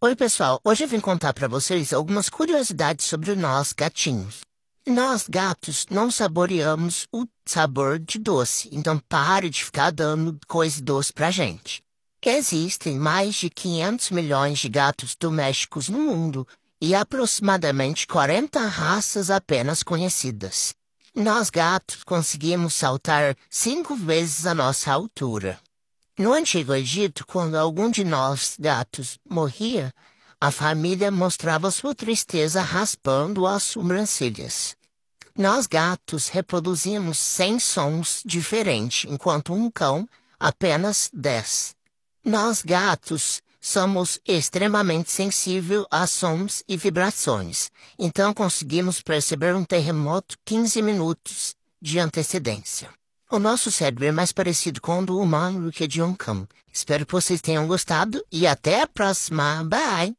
Oi, pessoal. Hoje eu vim contar para vocês algumas curiosidades sobre nós gatinhos. Nós gatos não saboreamos o sabor de doce, então pare de ficar dando coisa doce pra gente. Existem mais de 500 milhões de gatos domésticos no mundo e aproximadamente 40 raças apenas conhecidas. Nós gatos conseguimos saltar cinco vezes a nossa altura. No Antigo Egito, quando algum de nós gatos morria, a família mostrava sua tristeza raspando as sobrancelhas. Nós gatos reproduzimos cem sons diferentes, enquanto um cão apenas dez. Nós gatos somos extremamente sensíveis a sons e vibrações, então conseguimos perceber um terremoto 15 minutos de antecedência. O nosso cérebro é mais parecido com o do humano do que de um cão. Espero que vocês tenham gostado e até a próxima. Bye!